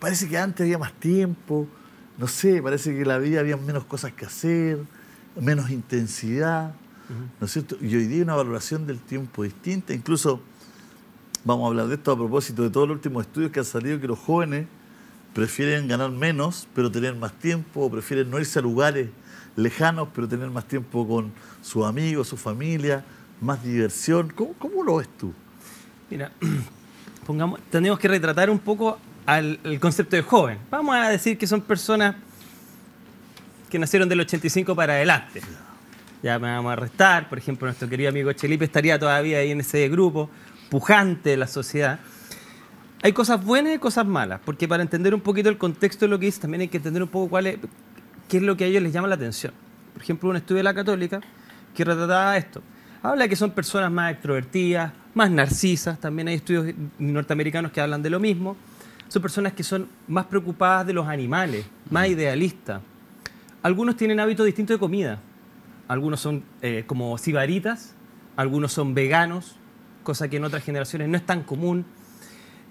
parece que antes había más tiempo, no sé, parece que en la vida había menos cosas que hacer, menos intensidad, ¿no es cierto? Y hoy día una valoración del tiempo distinta, incluso vamos a hablar de esto a propósito de todos los últimos estudios que han salido que los jóvenes prefieren ganar menos pero tener más tiempo, o prefieren no irse a lugares lejanos pero tener más tiempo con sus amigos, su familia, más diversión. ¿Cómo, cómo lo ves tú? Mira, pongamos, tenemos que retratar un poco al, concepto de joven. Vamos a decir que son personas que nacieron del 85 para adelante. Ya me vamos a restar por ejemplo, nuestro querido amigo Chelipe estaría todavía ahí en ese grupo, pujante de la sociedad. Hay cosas buenas y cosas malas, porque para entender un poquito el contexto de lo que dice, también hay que entender un poco cuál qué es lo que a ellos les llama la atención. Por ejemplo, un estudio de la Católica que retrataba esto. Habla que son personas más extrovertidas, más narcisas, también hay estudios norteamericanos que hablan de lo mismo son personas que son más preocupadas de los animales, más idealistas. Algunos tienen hábitos distintos de comida. Algunos son eh, como cibaritas, algunos son veganos, cosa que en otras generaciones no es tan común.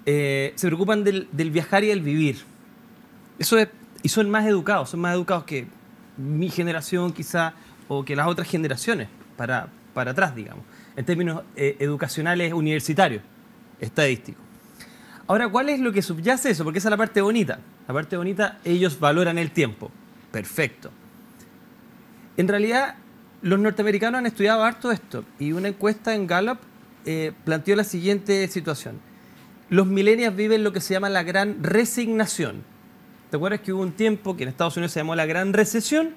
Eh, se preocupan del, viajar y del vivir. Eso y son más educados, son más educados que mi generación quizá o que las otras generaciones para, para atrás, digamos, en términos eh, educacionales universitarios, estadísticos. Ahora, ¿cuál es lo que subyace eso? Porque esa es la parte bonita. La parte bonita, ellos valoran el tiempo. Perfecto. En realidad, los norteamericanos han estudiado harto esto y una encuesta en Gallup eh, planteó la siguiente situación. Los millennials viven lo que se llama la gran resignación. ¿Te acuerdas que hubo un tiempo que en Estados Unidos se llamó la gran recesión?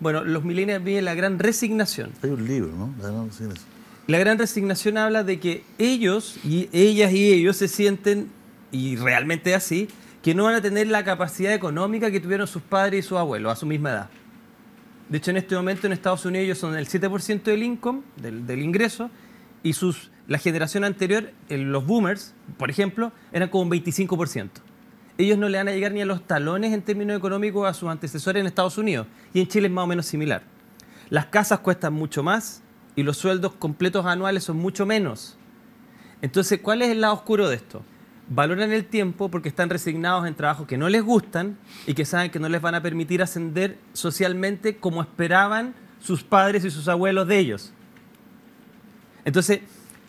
Bueno, los millennials viven la gran resignación. Hay un libro, ¿no? La gran resignación. La gran resignación habla de que ellos y ellas y ellos se sienten y realmente así, que no van a tener la capacidad económica que tuvieron sus padres y sus abuelos a su misma edad. De hecho, en este momento en Estados Unidos ellos son el 7% del income, del, ingreso, y la generación anterior, eh, los boomers, por ejemplo, eran como un 25%. Ellos no le van a llegar ni a los talones en términos económicos a sus antecesores en Estados Unidos, y en Chile es más o menos similar. Las casas cuestan mucho más y los sueldos completos anuales son mucho menos. Entonces, ¿cuál es el lado oscuro de esto? valoran el tiempo porque están resignados en trabajos que no les gustan y que saben que no les van a permitir ascender socialmente como esperaban sus padres y sus abuelos de ellos. Entonces,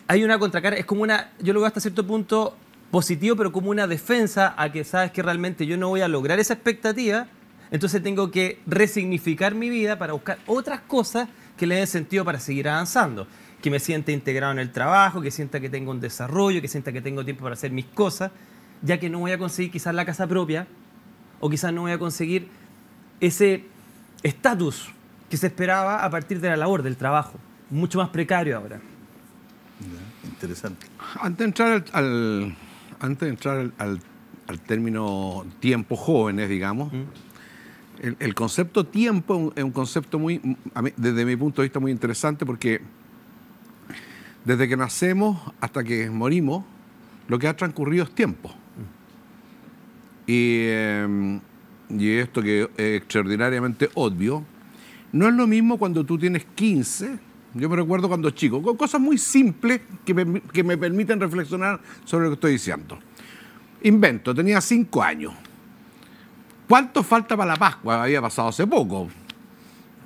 hay una contracara, es como una, yo lo veo hasta cierto punto positivo, pero como una defensa a que sabes que realmente yo no voy a lograr esa expectativa, entonces tengo que resignificar mi vida para buscar otras cosas que le den sentido para seguir avanzando que me sienta integrado en el trabajo, que sienta que tengo un desarrollo, que sienta que tengo tiempo para hacer mis cosas, ya que no voy a conseguir quizás la casa propia o quizás no voy a conseguir ese estatus que se esperaba a partir de la labor, del trabajo, mucho más precario ahora. interesante. Antes de entrar al, antes entrar al, término tiempo jóvenes, digamos, mm. el, concepto tiempo es un, concepto muy, desde mi punto de vista, muy interesante porque desde que nacemos hasta que morimos, lo que ha transcurrido es tiempo. Y, em, esto que es extraordinariamente obvio, no es lo mismo cuando tú tienes 15, yo me recuerdo cuando chico, cosas muy simples que me, que me permiten reflexionar sobre lo que estoy diciendo. Invento, tenía 5 años. ¿Cuánto falta para la Pascua? Había pasado hace poco,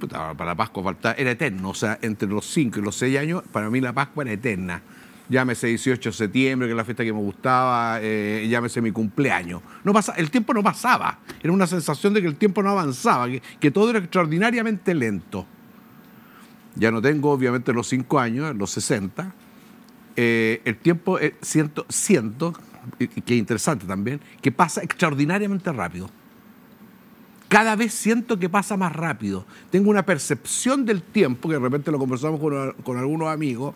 para la Pascua faltaba, era eterno, o sea, entre los 5 y los 6 años, para mí la Pascua era eterna. Llámese 18 de septiembre, que es la fiesta que me gustaba, eh, llámese mi cumpleaños. No pasa, el tiempo no pasaba, era una sensación de que el tiempo no avanzaba, que, todo era extraordinariamente lento. Ya no tengo, obviamente, los 5 años, los 60. Eh, el tiempo, eh, siento, siento, que es interesante también, que pasa extraordinariamente rápido cada vez siento que pasa más rápido. Tengo una percepción del tiempo, que de repente lo conversamos con, con algunos amigos.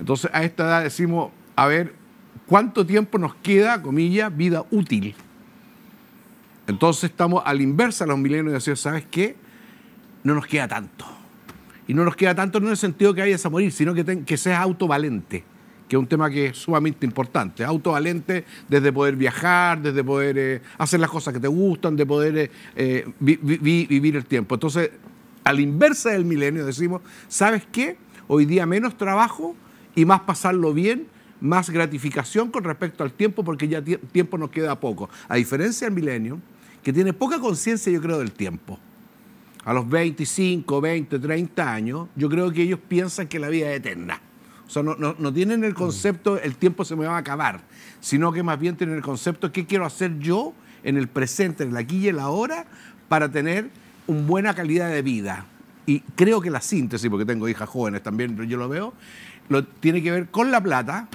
Entonces, a esta edad decimos, a ver, ¿cuánto tiempo nos queda, comillas, vida útil? Entonces estamos al la inversa los milenios y decimos, ¿sabes qué? No nos queda tanto. Y no nos queda tanto no en el sentido que vayas a morir, sino que, que seas autovalente que es un tema que es sumamente importante. Autovalente desde poder viajar, desde poder eh, hacer las cosas que te gustan, de poder eh, eh, vivir el tiempo. Entonces, a la inversa del milenio decimos, ¿sabes qué? Hoy día menos trabajo y más pasarlo bien, más gratificación con respecto al tiempo, porque ya tiempo nos queda poco. A diferencia del milenio, que tiene poca conciencia, yo creo, del tiempo. A los 25, 20, 30 años, yo creo que ellos piensan que la vida es eterna. O sea, no, tienen el concepto el tiempo se me va a acabar, sino que más bien tienen el concepto qué quiero hacer yo en el presente, en la aquí y la ahora, para tener una buena calidad de vida. Y creo que la síntesis, porque tengo hijas jóvenes también, yo lo veo, tiene que ver con la plata,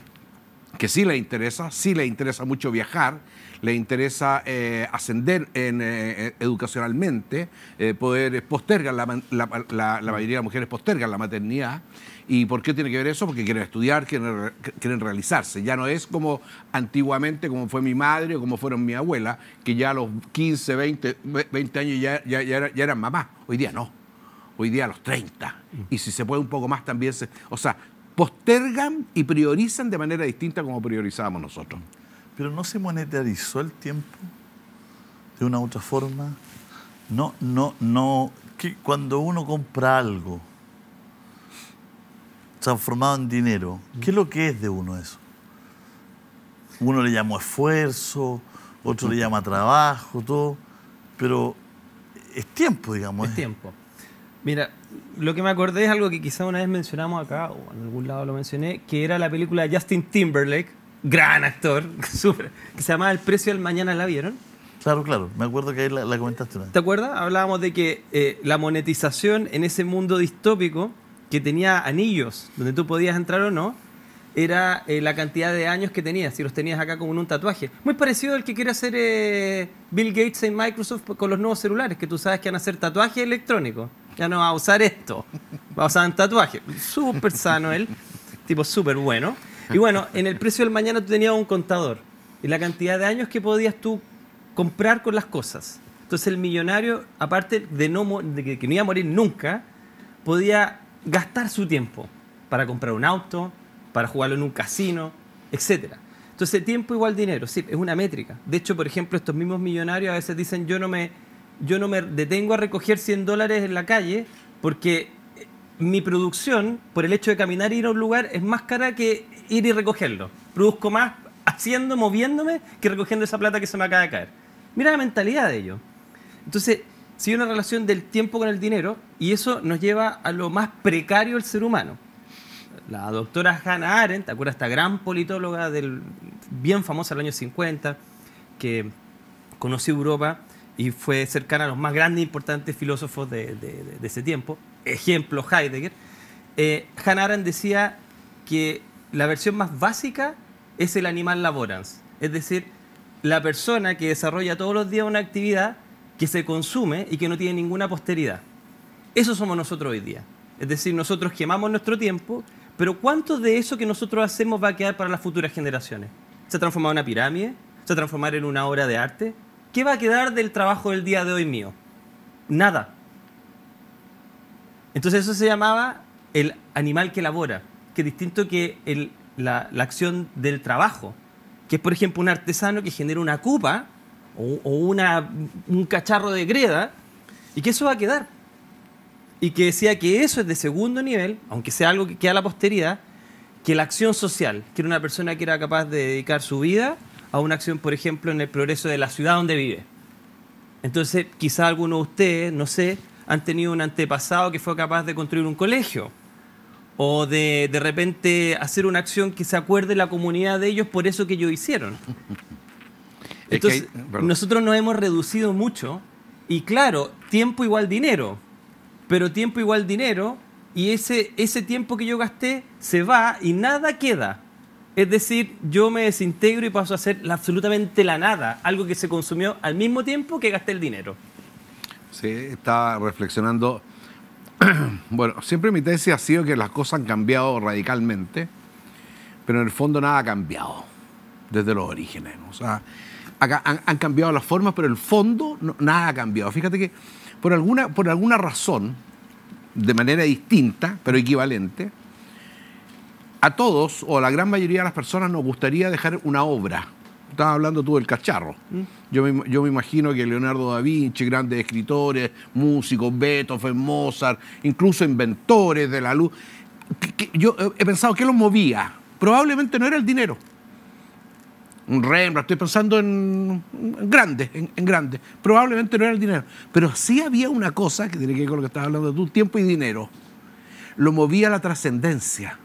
que sí le interesa, sí le interesa mucho viajar, le interesa ascender educacionalmente, poder postergar, la, mayoría de las mujeres postergan la maternidad. ¿Y por qué tiene que ver eso? Porque quieren estudiar, quieren, quieren realizarse. Ya no es como antiguamente, como fue mi madre o como fueron mi abuela, que ya a los 15, 20, 20 años ya, ya, eran mamás. Hoy día no. Hoy día a los 30. Mm. Y si se puede un poco más también. Se, o sea, postergan y priorizan de manera distinta como priorizábamos nosotros. Pero no se monetarizó el tiempo de una u otra forma. No, no, no. Que cuando uno compra algo transformado en dinero, ¿qué es lo que es de uno eso? Uno le llamó esfuerzo, otro le llama trabajo, todo, pero es tiempo, digamos. Es tiempo. Mira, lo que me acordé es algo que quizá una vez mencionamos acá, o en algún lado lo mencioné, que era la película de Justin Timberlake, gran actor, que se llamaba El precio del mañana, ¿la vieron? Claro, claro, me acuerdo que ahí la, la comentaste. vez. ¿Te acuerdas? Hablábamos de que eh, la monetización en ese mundo distópico, que tenía anillos, donde tú podías entrar o no, era eh, la cantidad de años que tenías, si los tenías acá como un tatuaje. Muy parecido al que quiere hacer eh, Bill Gates en Microsoft con los nuevos celulares, que tú sabes que van a hacer tatuaje electrónico ya no va a usar esto, va a usar un tatuaje. Súper sano él, tipo súper bueno. Y bueno, en el precio del mañana tú tenías un contador y la cantidad de años que podías tú comprar con las cosas. Entonces el millonario, aparte de, no, que no iba a morir nunca, podía gastar su tiempo para comprar un auto, para jugarlo en un casino, etc. Entonces tiempo igual dinero, sí, es una métrica. De hecho, por ejemplo, estos mismos millonarios a veces dicen yo no me yo no me detengo a recoger 100 dólares en la calle porque eh, mi producción, por el hecho de caminar e ir a un lugar, es más cara que ir y recogerlo. Produzco más haciendo, moviéndome, que recogiendo esa plata que se me acaba de caer. Mira la mentalidad de ellos. Entonces, si hay una relación del tiempo con el dinero, y eso nos lleva a lo más precario del ser humano. La doctora Hannah Arendt, ¿te acuerdas? Esta gran politóloga del bien famosa del año 50, que conoció Europa y fue cercana a los más grandes e importantes filósofos de, ese tiempo, ejemplo Heidegger, eh, Hannah decía que la versión más básica es el animal laborans, es decir, la persona que desarrolla todos los días una actividad que se consume y que no tiene ninguna posteridad. Eso somos nosotros hoy día. Es decir, nosotros quemamos nuestro tiempo, pero ¿cuánto de eso que nosotros hacemos va a quedar para las futuras generaciones? ¿Se ha transformado en una pirámide? ¿Se ha transformado en una obra de arte? ¿Qué va a quedar del trabajo del día de hoy mío? Nada. Entonces eso se llamaba el animal que labora, que es distinto que la, acción del trabajo, que es por ejemplo un artesano que genera una cupa o, una, un cacharro de greda, y que eso va a quedar. Y que decía que eso es de segundo nivel, aunque sea algo que queda a la posteridad, que la acción social, que era una persona que era capaz de dedicar su vida a una acción, por ejemplo, en el progreso de la ciudad donde vive. Entonces, quizá algunos de ustedes, no sé, han tenido un antepasado que fue capaz de construir un colegio o de de repente hacer una acción que se acuerde la comunidad de ellos por eso que ellos hicieron. Entonces, nosotros nos hemos reducido mucho y claro, tiempo igual dinero, pero tiempo igual dinero y ese, ese tiempo que yo gasté se va y nada queda. Es decir, yo me desintegro y paso a hacer absolutamente la nada, algo que se consumió al mismo tiempo que gasté el dinero. Sí, estaba reflexionando. bueno, siempre mi tesis ha sido que las cosas han cambiado radicalmente, pero en el fondo nada ha cambiado desde los orígenes. O sea, acá han, cambiado las formas, pero el fondo nada ha cambiado. Fíjate que por alguna, por alguna razón, de manera distinta, pero equivalente, a todos o a la gran mayoría de las personas nos gustaría dejar una obra. Estabas hablando tú del cacharro. Mm. Yo, me, imagino que Leonardo da Vinci, grandes escritores, músicos, Beethoven, Mozart, incluso inventores de la luz. yo eh, he pensado que los movía. Probablemente no era el dinero. Un Rembrandt, estoy pensando en, grande, grandes, en, grande. Probablemente no era el dinero. Pero sí había una cosa que tiene que ver con lo que estabas hablando tú, tiempo y dinero. Lo movía la trascendencia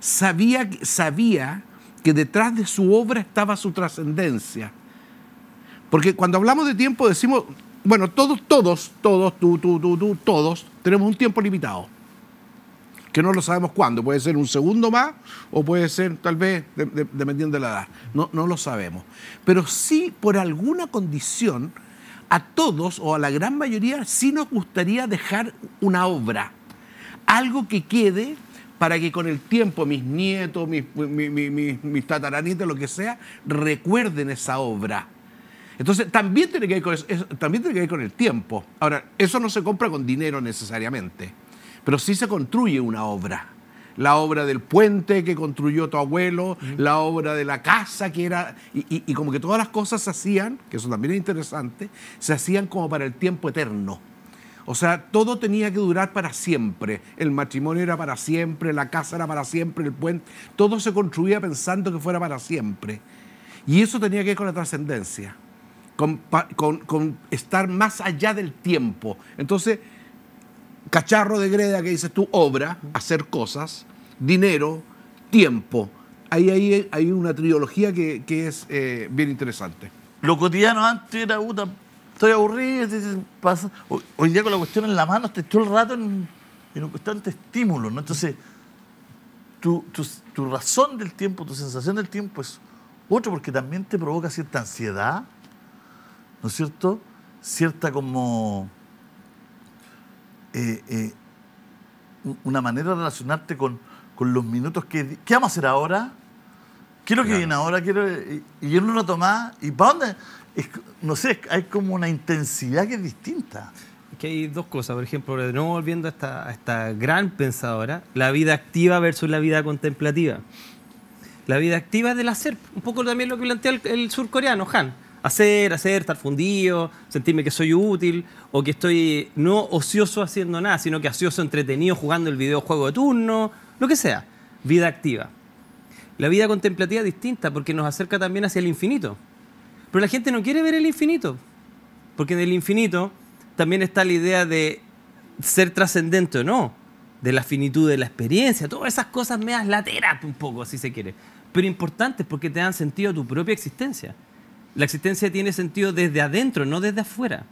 Sabía, sabía que detrás de su obra estaba su trascendencia. Porque cuando hablamos de tiempo decimos, bueno, todos, todos, todos, tú, tú, tú, tú, todos, tenemos un tiempo limitado. Que no lo sabemos cuándo. Puede ser un segundo más o puede ser tal vez, dependiendo de la edad. No, no lo sabemos. Pero sí, por alguna condición, a todos o a la gran mayoría sí nos gustaría dejar una obra. Algo que quede para que con el tiempo mis nietos, mis, tataranitas, lo que sea, recuerden esa obra. Entonces, también tiene, que ver con el tiempo. Ahora, eso no se compra con dinero necesariamente, pero sí se construye una obra la obra del puente que construyó tu abuelo, la obra de la casa que era, y, y, como que todas las cosas se hacían, que eso también es interesante, se hacían como para el tiempo eterno. O sea, todo tenía que durar para siempre. El matrimonio era para siempre, la casa era para siempre, el puente. Todo se construía pensando que fuera para siempre. Y eso tenía que ver con la trascendencia, con, estar más allá del tiempo. Entonces, cacharro de greda que dices tú, obra, hacer cosas, dinero, tiempo. Ahí, hay una trilogía que, es eh, bien interesante. Lo cotidiano antes era una estoy aburrido, Hoy día con la cuestión en la mano, estoy todo el rato en, un constante estímulo, ¿no? Entonces, tu, razón del tiempo, tu sensación del tiempo es otro, porque también te provoca cierta ansiedad, ¿no es cierto? Cierta como... Eh, eh, una manera de relacionarte con, los minutos que... ¿Qué vamos a hacer ahora? Quiero que viene ahora? Quiero, y, y en un rato ¿Y para dónde? no sé, hay como una intensidad que es distinta. Que hay dos cosas, por ejemplo, de volviendo a esta, gran pensadora, la vida activa versus la vida contemplativa. La vida activa es del hacer, un poco también lo que plantea el, surcoreano, Han hacer, hacer, estar fundido, sentirme que soy útil o que estoy no ocioso haciendo nada, sino que ocioso entretenido jugando el videojuego de turno, lo que sea, vida activa. La vida contemplativa es distinta porque nos acerca también hacia el infinito. Pero la gente no quiere ver el infinito, porque en el infinito también está la idea de ser trascendente o no, de la finitud de la experiencia, todas esas cosas das laterato un poco, si se quiere, pero importantes porque te dan sentido a tu propia existencia. La existencia tiene sentido desde adentro, no desde afuera.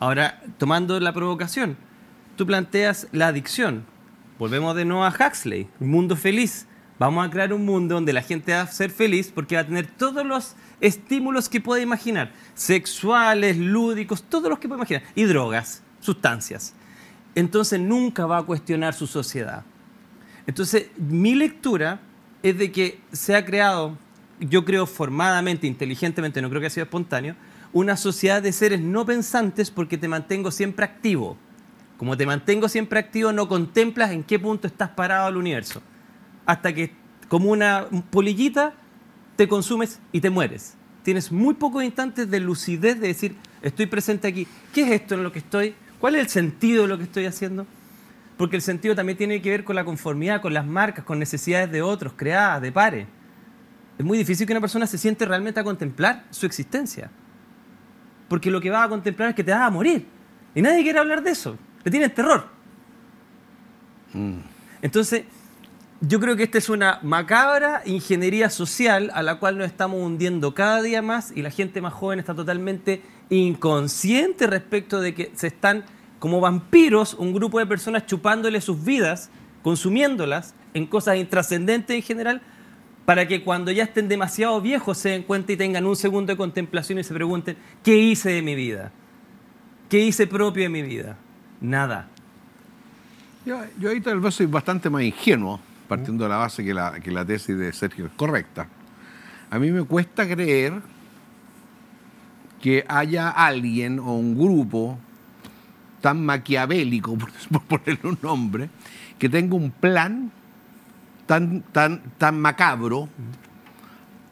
Ahora, tomando la provocación, tú planteas la adicción. Volvemos de nuevo a Huxley, un mundo feliz. Vamos a crear un mundo donde la gente va a ser feliz porque va a tener todos los estímulos que puede imaginar, sexuales, lúdicos, todos los que puede imaginar, y drogas, sustancias. Entonces nunca va a cuestionar su sociedad. Entonces mi lectura es de que se ha creado, yo creo formadamente, inteligentemente, no creo que haya sido espontáneo, una sociedad de seres no pensantes porque te mantengo siempre activo. Como te mantengo siempre activo, no contemplas en qué punto estás parado al universo. Hasta que, como una polillita, te consumes y te mueres. Tienes muy pocos instantes de lucidez de decir, estoy presente aquí, ¿qué es esto en lo que estoy? ¿Cuál es el sentido de lo que estoy haciendo? Porque el sentido también tiene que ver con la conformidad, con las marcas, con necesidades de otros, creadas, de pares. Es muy difícil que una persona se siente realmente a contemplar su existencia. Porque lo que va a contemplar es que te va a morir. Y nadie quiere hablar de eso. Le tienen terror. Mm. Entonces, yo creo que esta es una macabra ingeniería social a la cual nos estamos hundiendo cada día más y la gente más joven está totalmente inconsciente respecto de que se están como vampiros un grupo de personas chupándole sus vidas, consumiéndolas en cosas intrascendentes en general, para que cuando ya estén demasiado viejos se den cuenta y tengan un segundo de contemplación y se pregunten, ¿qué hice de mi vida? ¿Qué hice propio de mi vida? Nada. Yo, yo ahí tal vez soy bastante más ingenuo partiendo de la base que la, tesis de Sergio es correcta, a mí me cuesta creer que haya alguien o un grupo tan maquiavélico, por, ponerle un nombre, que tenga un plan tan, tan, tan macabro,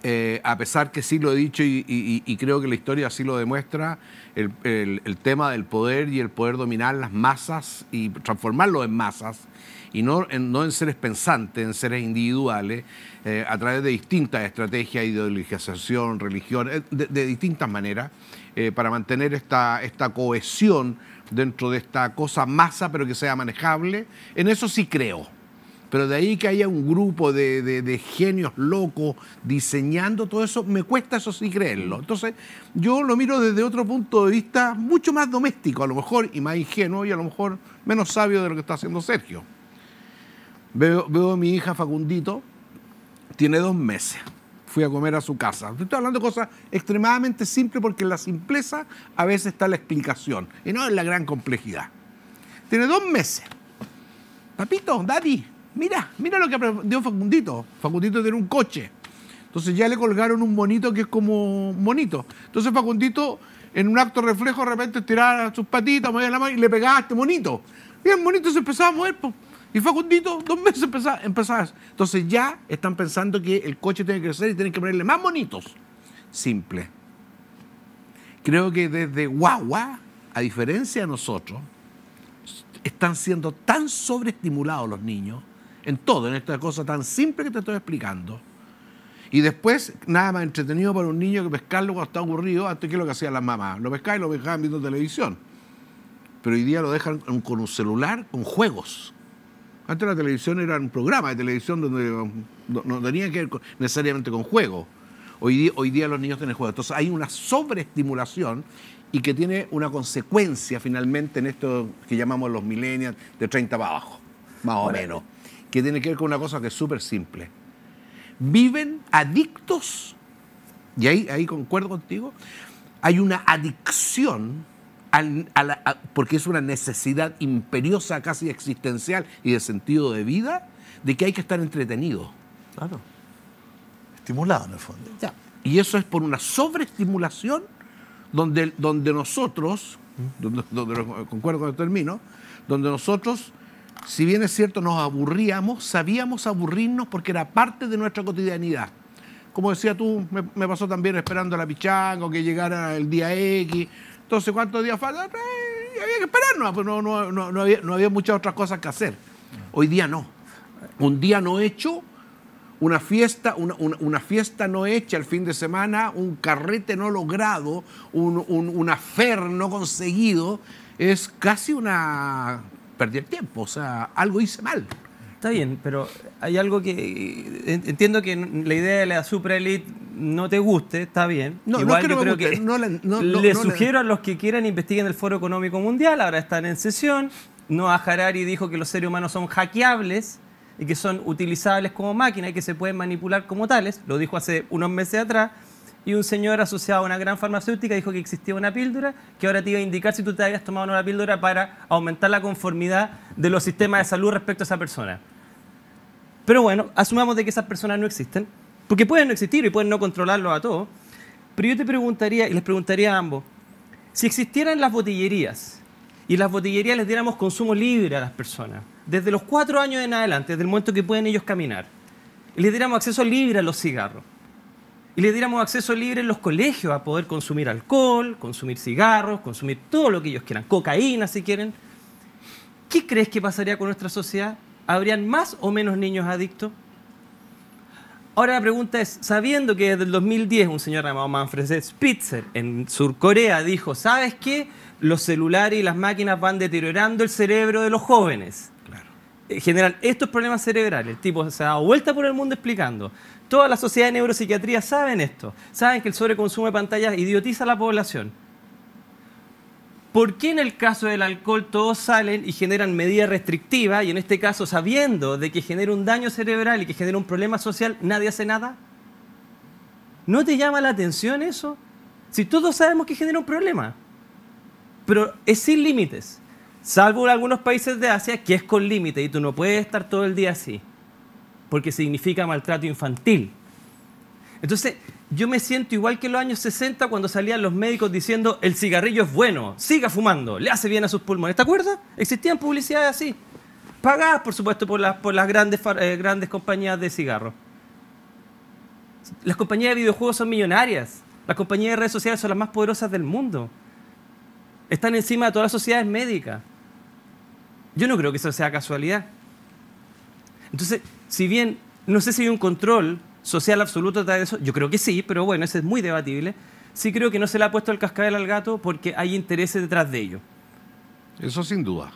eh, a pesar que sí lo he dicho y, creo que la historia así lo demuestra, el, el, tema del poder y el poder dominar las masas y transformarlo en masas y no en, seres pensantes, en seres individuales, eh, a través de distintas estrategias, ideologización, religión, eh, de, de distintas maneras, eh, para mantener esta, esta cohesión dentro de esta cosa masa, pero que sea manejable, en eso sí creo. Pero de ahí que haya un grupo de, genios locos diseñando todo eso, me cuesta eso sí creerlo. Entonces, yo lo miro desde otro punto de vista mucho más doméstico, a lo mejor, y más ingenuo, y a lo mejor menos sabio de lo que está haciendo Sergio. Veo, a mi hija Facundito, tiene dos meses. Fui a comer a su casa. Estoy hablando de cosas extremadamente simples porque en la simpleza a veces está la explicación y no en la gran complejidad. Tiene dos meses. Papito, daddy, mira, mira lo que aprendió Facundito. Facundito tiene un coche. Entonces ya le colgaron un monito que es como bonito monito. Entonces Facundito, en un acto reflejo, de repente tiraba sus patitas, movía la mano y le pegaba a este monito. Bien, el monito se empezaba a mover. Y Facundito, dos meses empezás. Entonces ya están pensando que el coche tiene que crecer y tienen que ponerle más monitos Simple. Creo que desde Guagua, a diferencia de nosotros, están siendo tan sobreestimulados los niños en todo, en esta cosa tan simple que te estoy explicando. Y después, nada más entretenido para un niño que pescarlo cuando está aburrido, antes que lo que hacían las mamás. Lo pescaban y lo dejaban viendo televisión. Pero hoy día lo dejan con un celular, con juegos, antes la televisión era un programa de televisión donde no, tenía que ver necesariamente con juego. Hoy día, los niños tienen juego. Entonces hay una sobreestimulación y que tiene una consecuencia finalmente en esto que llamamos los millennials de 30 para abajo, más o menos, que tiene que ver con una cosa que es súper simple. Viven adictos, y ahí, ahí concuerdo contigo, hay una adicción porque es una necesidad imperiosa, casi existencial y de sentido de vida, de que hay que estar entretenido. Claro. Estimulado en el fondo. Y eso es por una sobreestimulación donde, donde nosotros, donde, concuerdo con el término, donde nosotros, si bien es cierto, nos aburríamos, sabíamos aburrirnos porque era parte de nuestra cotidianidad. Como decía tú, me, pasó también esperando a la pichango que llegara el día X entonces, ¿cuántos días faltan? había que esperar, pues no, había, muchas otras cosas que hacer. Hoy día no. Un día no hecho, una fiesta, una, fiesta no hecha el fin de semana, un carrete no logrado, un, un, afer no conseguido, es casi una perder tiempo, o sea, algo hice mal. Está bien, pero hay algo que. Entiendo que la idea de la supraelite no te guste, está bien. No, no que creo que. No, le sugiero a los que quieran investiguen el Foro Económico Mundial, ahora están en sesión. Noah Harari dijo que los seres humanos son hackeables y que son utilizables como máquinas y que se pueden manipular como tales. Lo dijo hace unos meses atrás. Y un señor asociado a una gran farmacéutica dijo que existía una píldora que ahora te iba a indicar si tú te habías tomado una píldora para aumentar la conformidad de los sistemas de salud respecto a esa persona. Pero bueno, asumamos de que esas personas no existen, porque pueden no existir y pueden no controlarlos a todos. Pero yo te preguntaría, y les preguntaría a ambos, si existieran las botillerías y las botillerías les diéramos consumo libre a las personas, desde los cuatro años en adelante, desde el momento que pueden ellos caminar, y les diéramos acceso libre a los cigarros, y les diéramos acceso libre en los colegios a poder consumir alcohol, consumir cigarros, consumir todo lo que ellos quieran, cocaína si quieren, ¿qué crees que pasaría con nuestra sociedad? ¿habrían más o menos niños adictos? Ahora la pregunta es, sabiendo que desde el 2010 un señor llamado Manfred Spitzer en Surcorea dijo, ¿sabes qué? Los celulares y las máquinas van deteriorando el cerebro de los jóvenes. Claro. Eh, general, estos problemas cerebrales. El tipo se ha dado vuelta por el mundo explicando. Toda la sociedad de neuropsiquiatría saben esto. Saben que el sobreconsumo de pantallas idiotiza a la población. ¿Por qué en el caso del alcohol todos salen y generan medidas restrictivas y en este caso sabiendo de que genera un daño cerebral y que genera un problema social, nadie hace nada? ¿No te llama la atención eso? Si todos sabemos que genera un problema, pero es sin límites, salvo en algunos países de Asia que es con límite y tú no puedes estar todo el día así, porque significa maltrato infantil. Entonces, yo me siento igual que en los años 60 cuando salían los médicos diciendo el cigarrillo es bueno, siga fumando, le hace bien a sus pulmones. ¿Está acuerdo? Existían publicidades así, pagadas por supuesto por las, grandes, eh, grandes compañías de cigarros. Las compañías de videojuegos son millonarias, las compañías de redes sociales son las más poderosas del mundo. Están encima de todas las sociedades médicas. Yo no creo que eso sea casualidad. Entonces, si bien no sé si hay un control social absoluto de eso? Yo creo que sí, pero bueno, eso es muy debatible. Sí creo que no se le ha puesto el cascabel al gato porque hay intereses detrás de ello. Eso sin duda.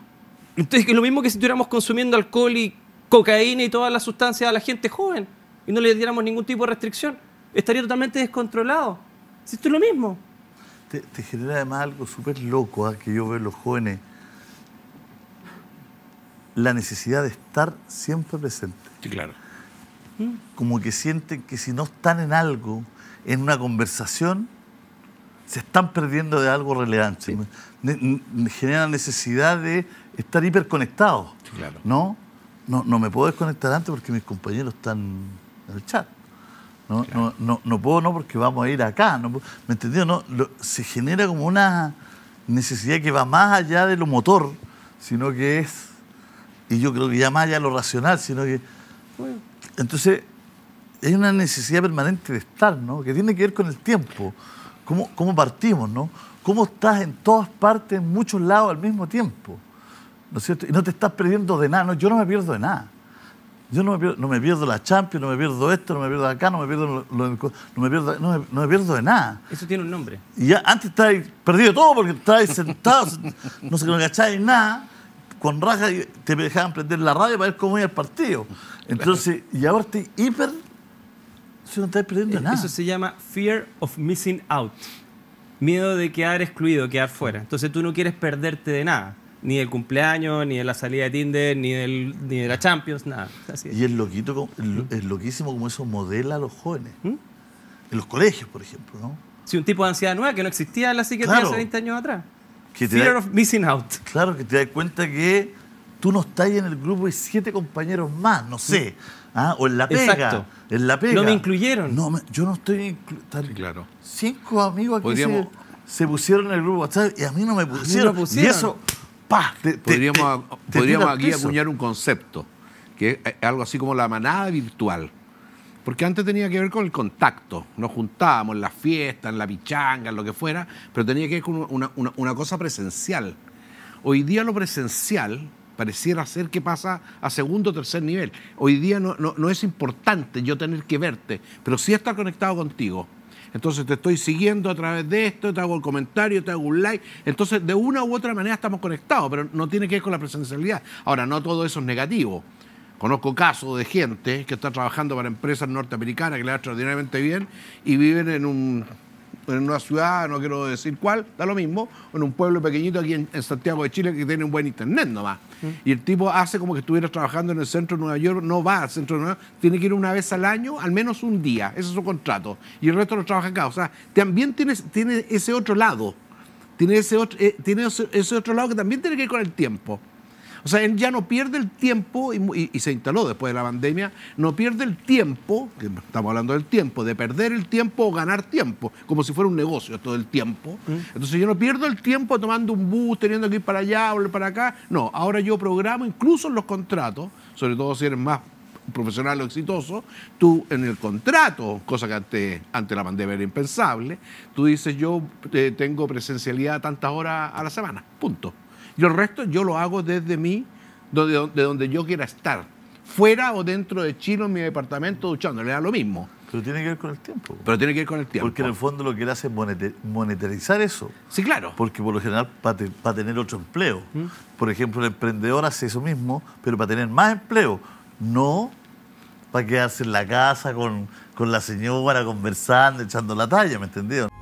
Entonces, que es lo mismo que si estuviéramos consumiendo alcohol y cocaína y todas las sustancias a la gente joven y no le diéramos ningún tipo de restricción, estaría totalmente descontrolado. Si esto es lo mismo. Te, genera además algo súper loco ¿ah? que yo veo los jóvenes. La necesidad de estar siempre presente. Sí, claro como que sienten que si no están en algo, en una conversación, se están perdiendo de algo relevante. genera necesidad de estar hiperconectados. ¿no? No, me puedo desconectar antes porque mis compañeros están en el chat. No, no, no, puedo, no, porque vamos a ir acá. ¿Me entendió? No, se genera como una necesidad que va más allá de lo motor, sino que es, y yo creo que ya más allá de lo racional, sino que, entonces, hay una necesidad permanente de estar, ¿no? Que tiene que ver con el tiempo. ¿Cómo, cómo partimos, no? ¿Cómo estás en todas partes, en muchos lados al mismo tiempo? ¿No es cierto? Y no te estás perdiendo de nada. yo no me pierdo de nada. Yo no me, pierdo, la Champions, no me pierdo esto, no me pierdo acá, no me pierdo, lo, no, me pierdo no, me, pierdo de nada. Eso tiene un nombre. Y ya, antes estáis perdido todo porque estáis sentados, no se sé, no cacháis nada con raja te dejaban prender la radio para ver cómo iba el partido. Entonces, y ahora estoy hiper. Si no estás perdiendo eh, nada. Eso se llama fear of missing out. Miedo de quedar excluido, quedar fuera. Entonces tú no quieres perderte de nada. Ni del cumpleaños, ni de la salida de Tinder, ni, ni de la Champions, nada. Y es, loquito, es loquísimo como eso modela a los jóvenes. ¿Mm? En los colegios, por ejemplo, Si un tipo de ansiedad nueva que no existía en la psiquiatría hace 20 años atrás. Fear of missing out. Claro, que te das cuenta que tú no estás en el grupo y siete compañeros más, no sé. ¿ah? O en la pega. En la pega. No me incluyeron. No, yo no estoy claro. Cinco amigos aquí se, pusieron en el grupo WhatsApp y a mí no me pusieron. Y eso, pa, podríamos, aquí apuñar acuñar un concepto, que es algo así como la manada virtual. Porque antes tenía que ver con el contacto. Nos juntábamos en las fiestas, en la pichanga, en lo que fuera, pero tenía que ver con una, cosa presencial. Hoy día lo presencial pareciera ser que pasa a segundo o tercer nivel. Hoy día no, es importante yo tener que verte, pero sí estar conectado contigo. Entonces te estoy siguiendo a través de esto, te hago el comentario, te hago un like. Entonces de una u otra manera estamos conectados, pero no tiene que ver con la presencialidad. Ahora, no todo eso es negativo. Conozco casos de gente que está trabajando para empresas norteamericanas que le va extraordinariamente bien y viven en, en una ciudad, no quiero decir cuál, da lo mismo, en un pueblo pequeñito aquí en, Santiago de Chile que tiene un buen internet nomás. Mm. Y el tipo hace como que estuviera trabajando en el centro de Nueva York, no va al centro de Nueva York, tiene que ir una vez al año, al menos un día, ese es su contrato. Y el resto lo trabaja acá. O sea, también tiene, tiene ese otro lado, tiene, ese otro, eh, tiene ese otro lado que también tiene que ir con el tiempo. O sea, él ya no pierde el tiempo y, se instaló después de la pandemia, no pierde el tiempo, que estamos hablando del tiempo, de perder el tiempo o ganar tiempo, como si fuera un negocio todo el tiempo. Mm. Entonces yo no pierdo el tiempo tomando un bus, teniendo que ir para allá o para acá. No, ahora yo programo incluso en los contratos, sobre todo si eres más profesional o exitoso, tú en el contrato, cosa que ante, ante la pandemia era impensable, tú dices yo eh, tengo presencialidad tantas horas a la semana, punto. Y el resto yo lo hago desde mí, donde, de donde yo quiera estar. Fuera o dentro de Chile, en mi departamento, duchando, le da lo mismo. Pero tiene que ver con el tiempo. Pero tiene que ver con el tiempo. Porque en el fondo lo que él hace es monetarizar eso. Sí, claro. Porque por lo general para, a tener otro empleo. ¿Mm? Por ejemplo, el emprendedor hace eso mismo, pero para tener más empleo. No para quedarse en la casa con, con la señora, conversando, echando la talla, ¿me entendieron?